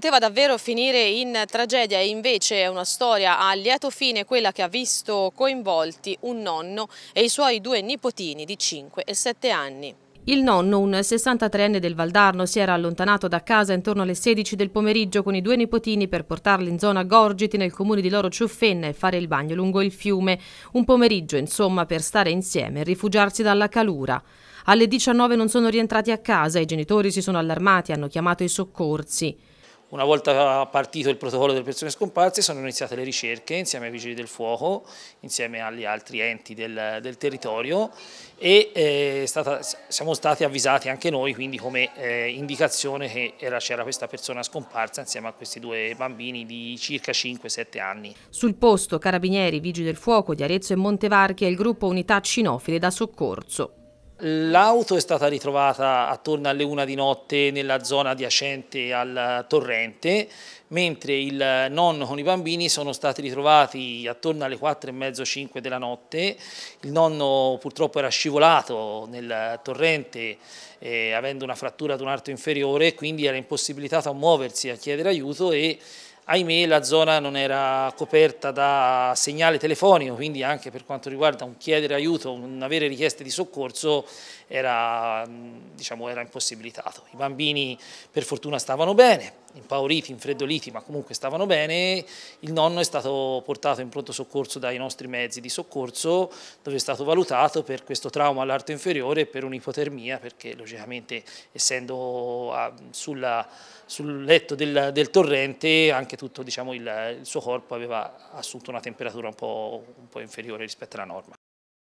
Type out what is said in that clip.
Poteva davvero finire in tragedia e invece è una storia a lieto fine quella che ha visto coinvolti un nonno e i suoi due nipotini di 5 e 7 anni. Il nonno, un 63enne del Valdarno, si era allontanato da casa intorno alle 16 del pomeriggio con i due nipotini per portarli in zona Gorgiti nel comune di Loro Ciuffenna e fare il bagno lungo il fiume. Un pomeriggio, insomma, per stare insieme e rifugiarsi dalla calura. Alle 19 non sono rientrati a casa, i genitori si sono allarmati e hanno chiamato i soccorsi. Una volta partito il protocollo delle persone scomparse sono iniziate le ricerche insieme ai Vigili del Fuoco, insieme agli altri enti del, del territorio e eh, stata, siamo stati avvisati anche noi quindi come eh, indicazione che c'era questa persona scomparsa insieme a questi due bambini di circa 5-7 anni. Sul posto Carabinieri, Vigili del Fuoco di Arezzo e Montevarchi e il gruppo Unità Cinofile da Soccorso. L'auto è stata ritrovata attorno alle una di notte nella zona adiacente al torrente, mentre il nonno con i bambini sono stati ritrovati attorno alle 4 e mezzo 5 della notte. Il nonno purtroppo era scivolato nel torrente eh, avendo una frattura ad un arto inferiore, quindi era impossibilitato a muoversi, e a chiedere aiuto e ahimè la zona non era coperta da segnale telefonico, quindi anche per quanto riguarda un chiedere aiuto, un avere richieste di soccorso era, mm, diciamo, era impossibilitato. I bambini per fortuna stavano bene, impauriti, infreddoliti, ma comunque stavano bene, il nonno è stato portato in pronto soccorso dai nostri mezzi di soccorso, dove è stato valutato per questo trauma all'arto inferiore e per un'ipotermia, perché logicamente essendo a, ah, sulla, sul letto del, del, torrente anche tutto diciamo, il, il, suo corpo aveva assunto una temperatura un po', un po' inferiore rispetto alla norma.